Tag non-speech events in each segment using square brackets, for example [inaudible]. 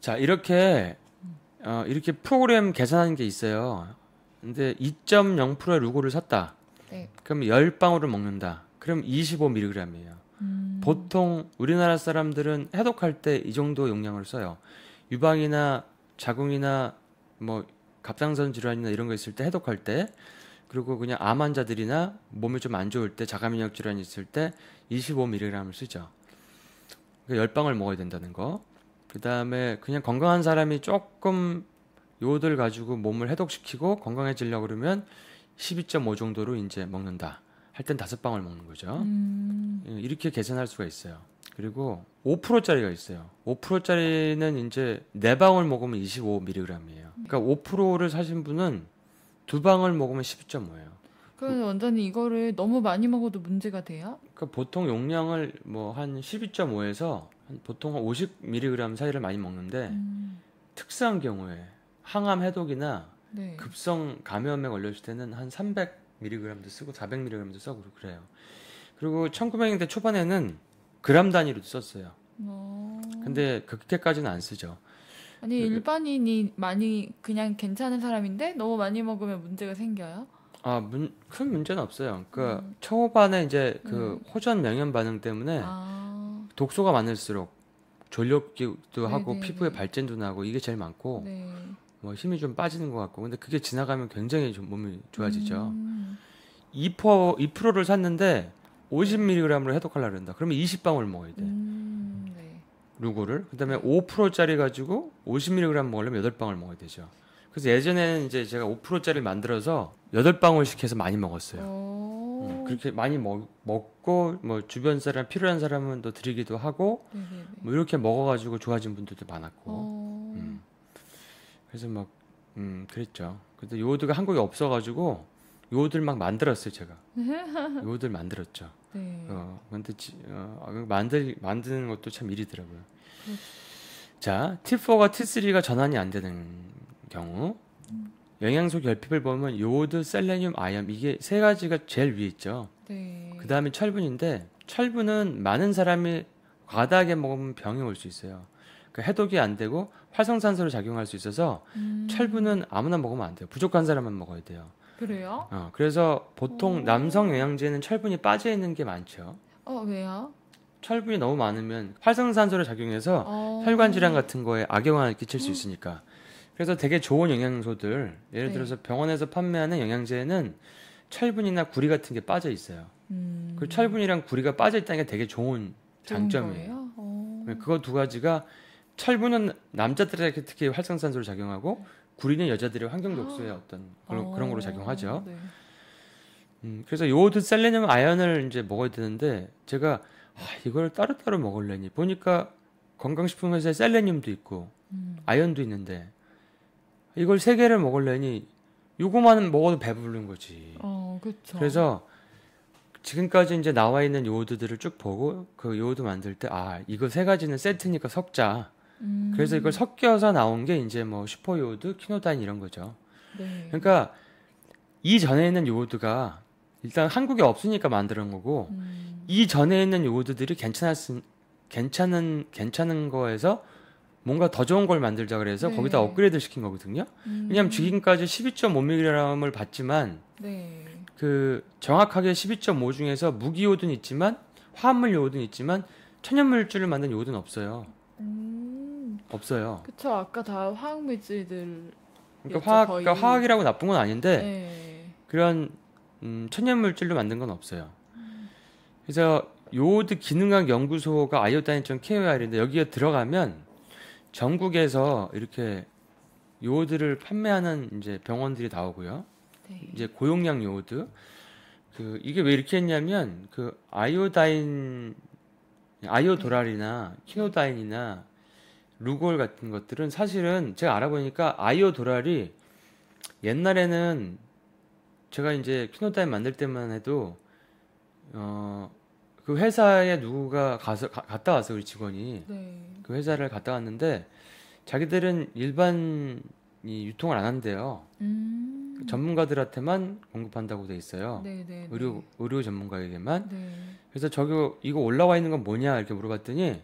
자 이렇게 어, 이렇게 프로그램 계산하는 게 있어요. 근데 2.0%의 루고를 샀다. 네. 그럼 10방울을 먹는다. 그럼 25mg이에요. 음. 보통 우리나라 사람들은 해독할 때 이 정도 용량을 써요. 유방이나 자궁이나 뭐 갑상선 질환이나 이런 거 있을 때 해독할 때 그리고 그냥 암 환자들이나 몸이 좀 안 좋을 때 자가면역 질환이 있을 때 25mg을 쓰죠. 그러니까 1방울 먹어야 된다는 거. 그 다음에 그냥 건강한 사람이 조금 요들 가지고 몸을 해독시키고 건강해지려고 그러면 12.5 정도로 이제 먹는다. 할땐 다섯 방울 먹는 거죠. 음. 예, 이렇게 계산할 수가 있어요. 그리고 5%짜리가 있어요. 5%짜리는 이제 네 방울 먹으면 25mg이에요. 그러니까 5%를 사신 분은 두 방울 먹으면 12.5예요. 그래서 원장님 이거를 너무 많이 먹어도 문제가 돼요? 그러니까 보통 용량을 뭐 한 12.5에서 한 보통 한 50mg 사이를 많이 먹는데 음. 특수한 경우에 항암 해독이나 네. 급성 감염에 걸렸을 때는 한 300mg도 쓰고 400mg도 쓰고 그래요. 그리고 1900년대 초반에는 그람 단위로도 썼어요. 오. 어. 근데 그렇까지는안 쓰죠. 아니 그 일반인이 많이 그냥 괜찮은 사람인데 너무 많이 먹으면 문제가 생겨요? 아, 문, 큰 문제는 없어요. 그 음. 초반에 이제 그 음. 호전 명현 반응 때문에 아. 독소가 많을수록 전력도 네, 하고 네네. 피부에 네. 발진도 나고 이게 제일 많고 네. 뭐 힘이 좀 빠지는 것 같고 근데 그게 지나가면 굉장히 좀 몸이 좋아지죠. 음. 2%, 2%를 샀는데 50mg으로 해독하려고 한다. 그러면 20방울 먹어야 돼. 음, 네. 루고를. 그다음에 5%짜리 가지고 50mg 먹으려면 8방울 먹어야 되죠. 그래서 예전에는 이제 제가 5%짜리를 만들어서 8 방울씩 해서 많이 먹었어요. 음, 그렇게 많이 먹, 먹고 뭐 주변 사람 필요한 사람은 또 드리기도 하고 네네. 뭐 이렇게 먹어가지고 좋아진 분들도 많았고 음. 그래서 막 음, 그랬죠. 근데 요오드가 한국에 없어가지고 요오드를 막 만들었어요 제가. [laughs] 요오드를 만들었죠. 네. 어, 근데 지, 어, 아, 그 만들 만드는 것도 참 일이더라고요. 그렇죠. 자, T4가 T3가 전환이 안 되는 경우 영양소 결핍을 보면 요오드, 셀레늄, 아연 이게 세 가지가 제일 위에 있죠. 네. 그 다음에 철분인데 철분은 많은 사람이 과다하게 먹으면 병이 올 수 있어요. 그 해독이 안 되고 활성산소를 작용할 수 있어서 음. 철분은 아무나 먹으면 안 돼요. 부족한 사람만 먹어야 돼요. 그래요? 어, 그래서 보통 오. 남성 영양제는 철분이 빠져 있는 게 많죠. 어 왜요? 철분이 너무 많으면 활성산소를 작용해서 어. 혈관 질환 같은 거에 악영향을 끼칠 수 있으니까 그래서 되게 좋은 영양소들 예를 네. 들어서 병원에서 판매하는 영양제는 철분이나 구리 같은 게 빠져 있어요. 음. 그 철분이랑 구리가 빠져 있다는 게 되게 좋은 장점이에요. 어. 네, 그거 두 가지가 철분은 남자들에게 특히 활성산소를 작용하고 구리는 여자들의 환경 독소에 아. 어떤 그런 아. 그런 거로 어. 작용하죠. 네. 음, 그래서 요오드, 셀레늄, 아연을 이제 먹어야 되는데 제가 아, 이걸 따로따로 먹을래니 보니까 건강식품 에서 셀레늄도 있고 음. 아연도 있는데 이걸 세 개를 먹으려니 요거만 먹어도 배부른 거지. 어, 그렇죠. 그래서 지금까지 이제 나와 있는 요오드들을 쭉 보고 그 요오드 만들 때 아, 이거 세 가지는 세트니까 섞자. 음. 그래서 이걸 섞여서 나온 게 이제 뭐 슈퍼 요오드, 키노다인 이런 거죠. 네. 그러니까 이 전에 있는 요오드가 일단 한국에 없으니까 만드는 거고 음. 이 전에 있는 요오드들이 괜찮았 괜찮은 괜찮은 거에서 뭔가 더 좋은 걸 만들자 그래서 네. 거기다 업그레이드 시킨 거거든요. 음. 왜냐하면 지금까지 12.5mg을 봤지만 네. 그 정확하게 12.5 중에서 무기요든 있지만 화합물 요든 있지만 천연물질을 만든 요든 없어요. 음. 없어요. 그쵸 아까 다 화학물질들. 그러니까 화학 그러니까 화학이라고 나쁜 건 아닌데 네. 그런 음, 천연물질로 만든 건 없어요. 음. 그래서 요오드 기능학 연구소가 아이오다니천 KOR인데 여기에 들어가면 전국에서 이렇게 요오드를 판매하는 이제 병원들이 나오고요. 네. 이제 고용량 요오드. 그 이게 왜 이렇게 했냐면 그 아이오다인 아이오도랄이나 키노다인이나 루골 같은 것들은 사실은 제가 알아보니까 아이오도랄이 옛날에는 제가 이제 키노다인 만들 때만 해도 어그 회사에 누가 가서 가, 갔다 와서 우리 직원이 네. 그 회사를 갔다 왔는데 자기들은 일반 이 유통을 안 한대요. 음. 그 전문가들한테만 공급한다고 돼 있어요. 네네, 네, 네. 의료 의료 전문가에게만. 네. 그래서 저기 이거 올라와 있는 건 뭐냐 이렇게 물어봤더니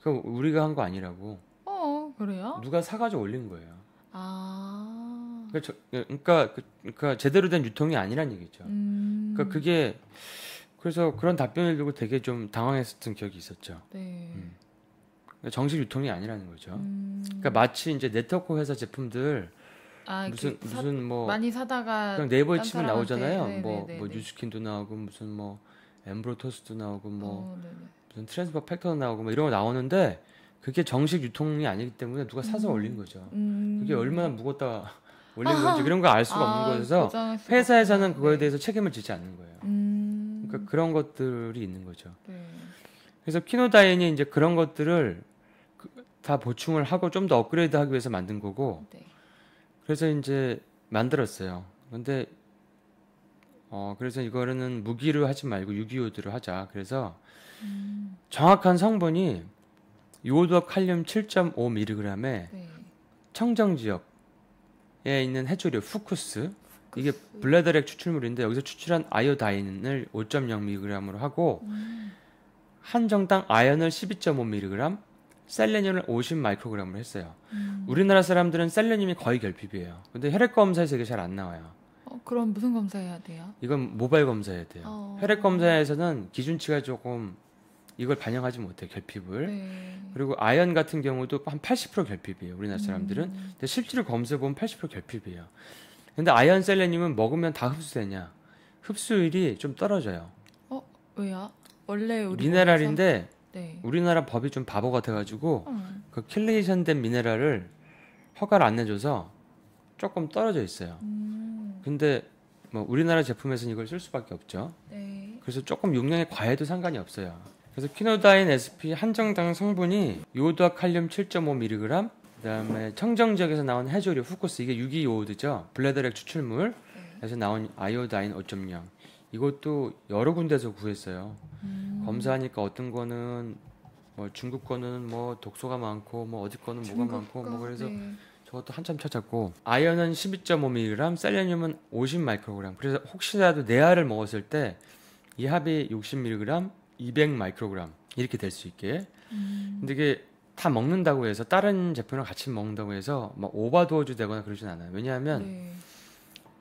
그 우리가 한 거 아니라고. 어 그래요? 누가 사가지고 올린 거예요. 아. 그러니까, 그러니까, 그, 그러니까 제대로 된 유통이 아니란 얘기죠. 음. 그러니까 그게 그래서 그런 답변을 두고 되게 좀 당황했었던 기억이 있었죠. 네. 음. 그러니까 정식 유통이 아니라는 거죠. 음... 그러니까 마치 이제 네트워크 회사 제품들 아, 무슨 사, 무슨 뭐 많이 사다가 그냥 네이버에 치면 나오잖아요. 네네네네. 뭐, 네, 네, 뭐 네. 뉴스킨도 나오고 무슨 뭐 엠브로토스도 나오고 뭐 어, 무슨 트랜스퍼 팩터도 나오고 뭐 이런 거 나오는데 그게 정식 유통이 아니기 때문에 누가 사서 음. 올린 거죠. 음. 그게 얼마나 무겁다 올린 아하. 건지 그런 거 알 수가 아, 없는 거여서 회사에서는 그거에 네. 대해서 책임을 지지 않는 거예요. 음. 그러니까 음. 그런 것들이 있는 거죠. 네. 그래서 키노다인이 이제 그런 것들을 그, 다 보충을 하고 좀 더 업그레이드하기 위해서 만든 거고. 네. 그래서 이제 만들었어요. 근데 어 그래서 이거는 무기를 하지 말고 유기요드를 하자. 그래서 음. 정확한 성분이 요오드와 칼륨 7.5mg에 네. 청정 지역에 있는 해조류 후쿠스 이게 블레더렉 추출물인데 여기서 추출한 아이오다인을 5.0mg으로 하고 음. 한 정당 아연을 12.5mg, 셀레늄을 50마이크로그램으로 했어요. 음. 우리나라 사람들은 셀레늄이 거의 결핍이에요. 근데 혈액 검사에서 이게 잘 안 나와요. 어, 그럼 무슨 검사해야 돼요? 이건 모발 검사해야 돼요. 어. 혈액 검사에서는 기준치가 조금 이걸 반영하지 못해 결핍을. 네. 그리고 아연 같은 경우도 한 80% 결핍이에요. 우리나라 사람들은. 음. 근데 실제로 검사해 보면 80% 결핍이에요. 근데 아이언 셀레늄은 먹으면 다 흡수되냐? 흡수율이 좀 떨어져요. 어 왜야? 원래 우리 미네랄인데 네. 우리나라 법이 좀 바보 같아가지고 음. 어. 그 킬레이션된 미네랄을 허가를 안 내줘서 조금 떨어져 있어요. 음. 근데 뭐 우리나라 제품에서는 이걸 쓸 수밖에 없죠. 네. 그래서 조금 용량이 과해도 상관이 없어요. 그래서 퀴노다인 SP 한정당 성분이 요도와 칼륨 7.5mg, 그다음에 청정 지역에서 나온 해조류 후코스 이게 유기요오드죠. 블레더렉 추출물에서 나온 아이오다인 5.0 이것도 여러 군데서 구했어요. 음. 검사하니까 어떤 거는 뭐 중국 거는 뭐 독소가 많고 뭐 어디 거는 뭐가 많고 뭐 그래서 네. 저것도 한참 찾았고 아연은 12.5mg, 셀레늄은 50마이크로그램. 그래서 혹시라도 내알을 먹었을 때 이 합이 60mg, 200마이크로그램 이렇게 될 수 있게. 음. 근데 이게 다 먹는다고 해서 다른 제품이랑 같이 먹는다고 해서 막 오버도어즈 되거나 그러진 않아요. 왜냐하면 네.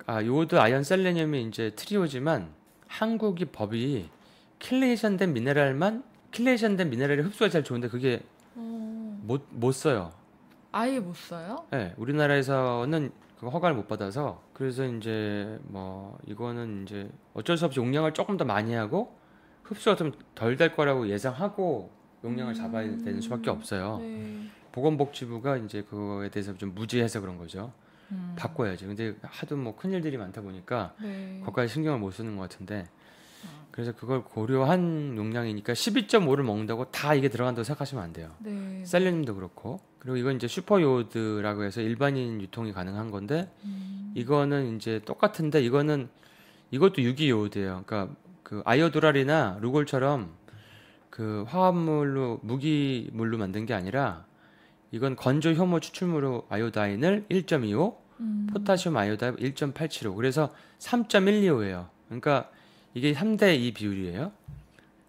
아, 요오드 아연 셀레늄이 이제 트리오지만 한국이 법이 킬레이션된 미네랄만 킬레이션된 미네랄이 흡수가 잘 좋은데 그게 못못 어. 못 써요. 아예 못 써요? 네, 우리나라에서는 그거 허가를 못 받아서 그래서 이제 뭐 이거는 이제 어쩔 수 없이 용량을 조금 더 많이 하고 흡수가 좀 덜 될 거라고 예상하고 용량을 잡아야 되는 수밖에 없어요. 네. 보건복지부가 이제 그거에 대해서 좀 무지해서 그런 거죠. 음. 바꿔야죠 근데 하도 뭐 큰일들이 많다 보니까 네. 거기까지 신경을 못 쓰는 것 같은데 아. 그래서 그걸 고려한 용량이니까 12.5를 먹는다고 다 이게 들어간다고 생각하시면 안 돼요. 네. 셀레늄도 그렇고 그리고 이건 이제 슈퍼요드라고 해서 일반인 유통이 가능한 건데 음. 이거는 이제 똑같은데 이거는 이것도 유기요드예요 그러니까 그 아이오도랄이나 루골처럼 그 화합물로 무기물로 만든 게 아니라 이건 건조 효모 추출물로 아요다인을 1.25, 음. 포타슘 아요다인 1.875. 그래서 3.125예요. 그러니까 이게 3대 2 비율이에요.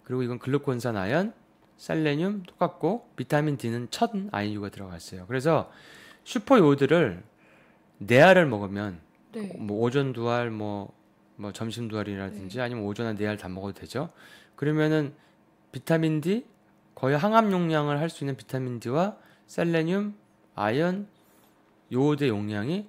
그리고 이건 글루콘산 아연, 살레늄 똑같고 비타민 D는 첫아이유가 들어갔어요. 그래서 슈퍼요드를 네 알을 먹으면 네. 뭐 오전 두 알, 뭐, 뭐 점심 두 알이라든지 네. 아니면 오전 한네알 다 먹어도 되죠. 그러면은 비타민 D 거의 항암 용량을 할 수 있는 비타민 D와 셀레늄, 아연, 요오드 용량이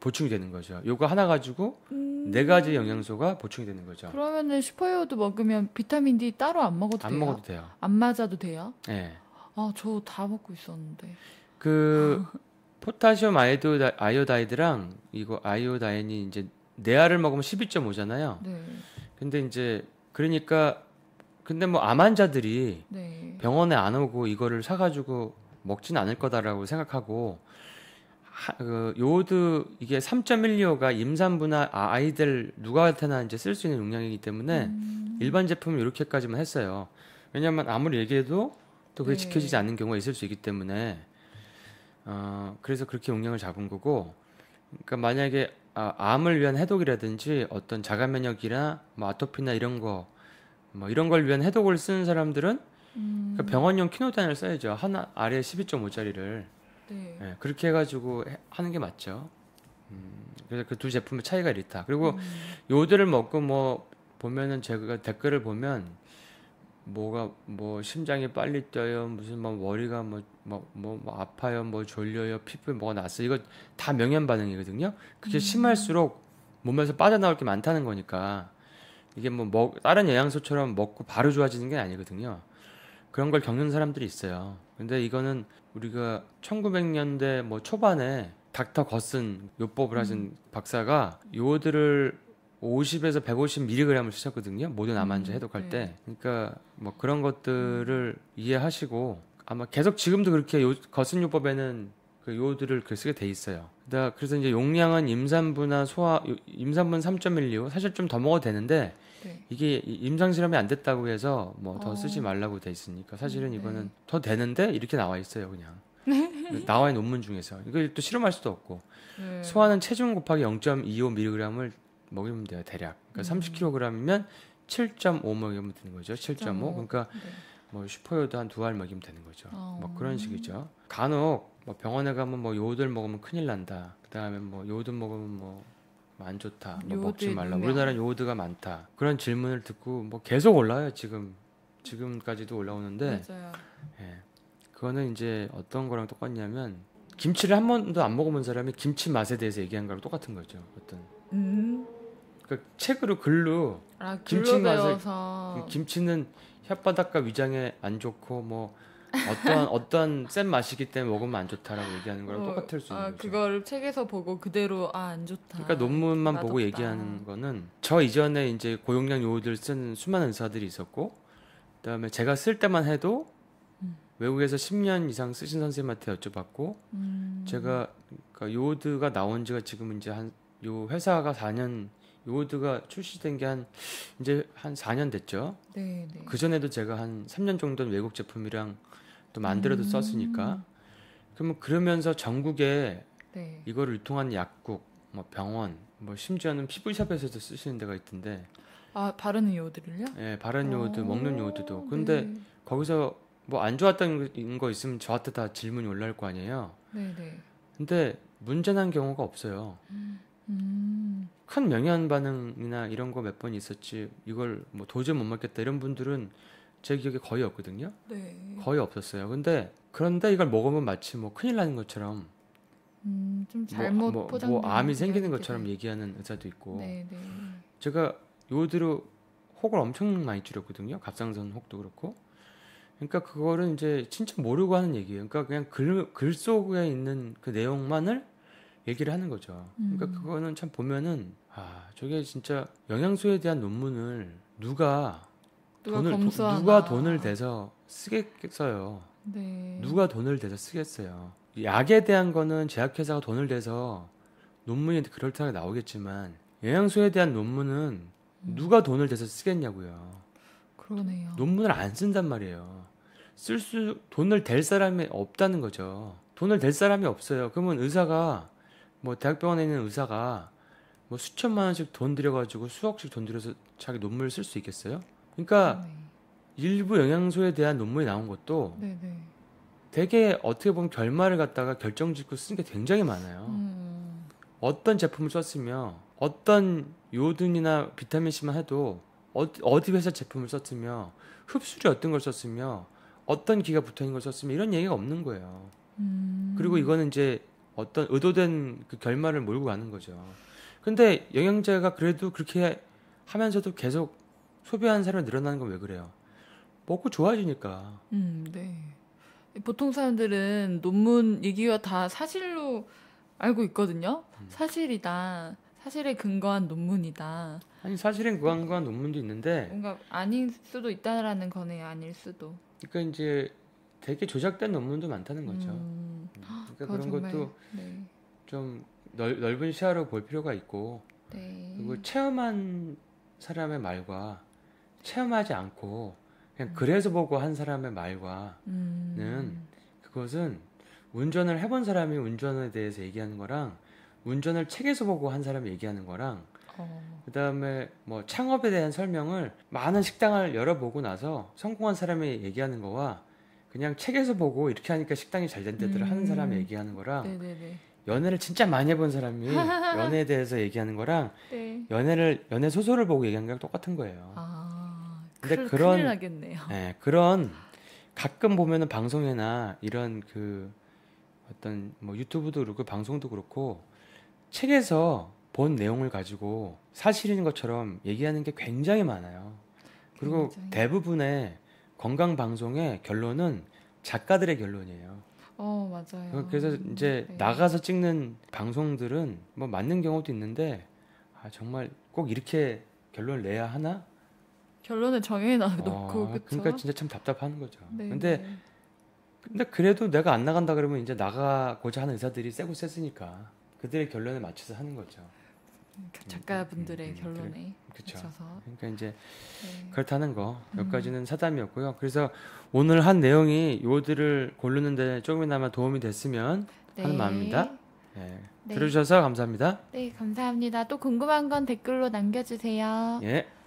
보충이 되는 거죠. 요거 하나 가지고 음... 네 가지 영양소가 보충이 되는 거죠. 그러면은 슈퍼요오드 먹으면 비타민 D 따로 안 먹어도 안 돼요? 먹어도 돼요. 안 맞아도 돼요? 네. 아, 저 다 먹고 있었는데. 그 [laughs] 포타시움 아이오다, 아이오다이드랑 이거 아이오다인이 이제 네알을 먹으면 12.5잖아요. 네. 근데 이제 그러니까 근데 뭐암 환자들이 네. 병원에 안 오고 이거를 사가지고 먹진 않을 거다라고 생각하고 하, 그 요오드 이게 3 1리오가 임산부나 아, 아이들 누가한테나 이제 쓸 수 있는 용량이기 때문에 음. 일반 제품은 이렇게까지만 했어요. 왜냐하면 아무리 얘기해도 또 그게 네. 지켜지지 않는 경우가 있을 수 있기 때문에 어, 그래서 그렇게 용량을 잡은 거고 그러니까 만약에 아, 암을 위한 해독이라든지 어떤 자가 면역이나 뭐 아토피나 이런 거뭐 이런 걸 위한 해독을 쓰는 사람들은 음. 그 병원용 키노단을 써야죠. 하나 아래 12.5짜리를 네. 네, 그렇게 해가지고 해, 하는 게 맞죠. 음, 그래서 그 두 제품의 차이가 이렇다. 그리고 음. 요들을 먹고 뭐 보면은 제가 댓글을 보면 뭐가 뭐 심장이 빨리 뛰어요, 무슨 뭐 머리가 뭐뭐뭐 뭐, 뭐, 뭐 아파요, 뭐 졸려요, 피부에 뭐가 났어. 이거 다 명현 반응이거든요. 그게 음. 심할수록 몸에서 빠져나올 게 많다는 거니까. 이게 뭐 뭐 다른 영양소처럼 먹고 바로 좋아지는 게 아니거든요. 그런 걸 겪는 사람들이 있어요. 근데 이거는 우리가 1900년대 뭐 초반에 닥터 거슨 요법을 하신 음. 박사가 요오드를 50에서 150mg을 쓰셨거든요. 모든 암환자 음. 해독할 네. 때. 그러니까 뭐 그런 것들을 음. 이해하시고 아마 계속 지금도 그렇게 요, 거슨 요법에는 그 요오드를 그 쓰게 돼 있어요. 나 그래서 이제 용량은 임산부나 소아 임산부는 3 1 2오 사실 좀 더 먹어도 되는데 네. 이게 임상 실험이 안 됐다고 해서 뭐더 어. 아. 쓰지 말라고 돼 있으니까 사실은 음, 네. 이거는 더 되는데 이렇게 나와 있어요 그냥 [laughs] 나와 있는 논문 중에서 이걸 또 실험할 수도 없고 네. 소아는 체중 곱하기 0.25mg을 먹이면 돼요 대략 그러니까 음. 30kg이면 7.5 먹이면 되는 거죠 7.5 그러니까 네. 뭐 슈퍼요도 한 두 알 먹이면 되는 거죠 어. 뭐 그런 어. 식이죠 간혹 뭐 병원에 가면 뭐 요들 먹으면 큰일 난다. 그다음에 뭐 요드 먹으면 뭐 안 좋다. 뭐 먹지 말라. 우리나라 요드가 많다. 그런 질문을 듣고 뭐 계속 올라요 지금 지금까지도 올라오는데. 맞아요. 예. 그거는 이제 어떤 거랑 똑같냐면 김치를 한 번도 안 먹어본 사람이 김치 맛에 대해서 얘기한 거랑 똑같은 거죠. 어떤. 음. 그러니까 책으로 글로 아, 김치 맛에 배워서. 김치는 혓바닥과 위장에 안 좋고 뭐 어떤어떤한센 맛이기 때문에 먹으면 안 좋다라고 얘기하는 거랑 어, 똑같을 수 아, 있는 아, 거죠. 그걸 책에서 보고 그대로 아 안 좋다. 그러니까 논문만 나뒀다. 보고 얘기하는 거는 저 이전에 이제 고용량 요오를쓴 수많은 의사들이 있었고 그다음에 제가 쓸 때만 해도 음. 외국에서 10년 이상 쓰신 선생님한테 여쭤봤고 음. 제가 그러니까 요오드가 나온 지가 지금 이제 한 요 회사가 4년 요드가 출시된 게 한 이제 한 4년 됐죠. 네, 네. 그 전에도 제가 한 3년 정도는 외국 제품이랑 또 만들어도 음. 썼으니까. 그러면 뭐 그러면서 전국에 네. 이거를 유통한 약국, 뭐 병원, 뭐 심지어는 피부샵에서도 쓰시는 데가 있던데. 아 바르는 요들을요? 네, 예, 바르는 요드, 먹는 요드도. 오 근데 네. 거기서 뭐 안 좋았던 거 있으면 저한테 다 질문이 올라올 거 아니에요. 네네. 네. 근데 문제난 경우가 없어요. 음. 음. 큰 명현 반응이나 이런 거 몇 번 있었지 이걸 뭐 도저히 못 먹겠다 이런 분들은 제 기억에 거의 없거든요. 네. 거의 없었어요. 근데 그런데 이걸 먹으면 마치 뭐 큰일 나는 것처럼 음, 좀 뭐, 잘못 뭐, 뭐, 뭐 암이 생기는 것처럼 얘기하는 의사도 있고 네, 네. 제가 요대로 혹을 엄청 많이 줄였거든요. 갑상선 혹도 그렇고. 그러니까 그거는 이제 진짜 모르고 하는 얘기예요. 그러니까 그냥 글, 글 속에 있는 그 내용만을 얘기를 하는 거죠. 그러니까 음. 그거는 참 보면은 아 저게 진짜 영양소에 대한 논문을 누가, 누가 돈을 검 누가 돈을 대서 쓰겠어요. 네. 누가 돈을 대서 쓰겠어요. 약에 대한 거는 제약회사가 돈을 대서 논문이 그럴듯하게 나오겠지만 영양소에 대한 논문은 음. 누가 돈을 대서 쓰겠냐고요. 그러네요. 논문을 안 쓴단 말이에요. 쓸 수 돈을 댈 사람이 없다는 거죠. 돈을 댈 사람이 없어요. 그러면 의사가 뭐 대학병원에 있는 의사가 뭐 수천만 원씩 돈 들여가지고 수억씩 돈 들여서 자기 논문을 쓸 수 있겠어요? 그러니까 네. 일부 영양소에 대한 논문이 나온 것도 네, 네. 되게 어떻게 보면 결말을 갖다가 결정짓고 쓴게 굉장히 많아요. 음. 어떤 제품을 썼으며 어떤 요든이나 비타민 C만 해도 어디, 어디 회사 제품을 썼으며 흡수율이 어떤 걸 썼으며 어떤 기가 붙어 있는 걸 썼으며 이런 얘기가 없는 거예요. 음. 그리고 이거는 이제 어떤 의도된 그 결말을 몰고 가는 거죠. 근데 영양제가 그래도 그렇게 하면서도 계속 소비하는 사람이 늘어나는 건 왜 그래요? 먹고 좋아지니까. 음, 네. 보통 사람들은 논문 얘기가다 사실로 알고 있거든요. 음. 사실이다. 사실에 근거한 논문이다. 아니 사실에 근거한 논문도 있는데 뭔가 아닐 수도 있다라는 거네 요 아닐 수도. 그러니까 이제 되게 조작된 논문도 많다는 거죠. 음. 음. 그러니까 아, 그런 것도 네. 좀 넓, 넓은 시야로 볼 필요가 있고 네. 그리고 체험한 사람의 말과 체험하지 않고 그냥 음. 그래서 보고 한 사람의 말과는 음. 그것은 운전을 해본 사람이 운전에 대해서 얘기하는 거랑 운전을 책에서 보고 한 사람이 얘기하는 거랑 어. 그다음에 뭐 창업에 대한 설명을 많은 식당을 열어보고 나서 성공한 사람이 얘기하는 거와 그냥 책에서 보고 이렇게 하니까 식당이 잘 된다들을 음. 하는 사람 음. 얘기하는 거랑 네네네. 연애를 진짜 많이 해본 사람이 [laughs] 연애에 대해서 얘기하는 거랑 네. 연애를 연애 소설을 보고 얘기하는 거랑 똑같은 거예요. 아, 근데 큰, 그런 큰일 나겠네요. 네, 그런 가끔 보면은 방송이나 이런 그 어떤 뭐 유튜브도 그렇고 방송도 그렇고 책에서 본 내용을 가지고 사실인 것처럼 얘기하는 게 굉장히 많아요. 그리고 굉장히. 대부분의 건강 방송의 결론은 작가들의 결론이에요. 어 맞아요. 어, 그래서 이제 네. 나가서 찍는 방송들은 뭐 맞는 경우도 있는데 아 정말 꼭 이렇게 결론을 내야 하나? 결론을 정해놓고 어, 그러니까 진짜 참 답답한 거죠. 네. 근데 네. 근데 그래도 내가 안 나간다 그러면 이제 나가고자 하는 의사들이 세고 셌으니까 그들의 결론에 맞춰서 하는 거죠. 그러니까 음, 작가분들의 음, 음, 음 결론에 그쵸. 그쳐서 그러니까 이제 네. 그렇다는 거 음. 여기까지는 음. 사담이었고요. 그래서 오늘 한 내용이 요들을 고르는데 조금이나마 도움이 됐으면 네. 하는 마음입니다. 네. 네. 들어주셔서 감사합니다. 네, 감사합니다. 또 궁금한 건 댓글로 남겨주세요. 예.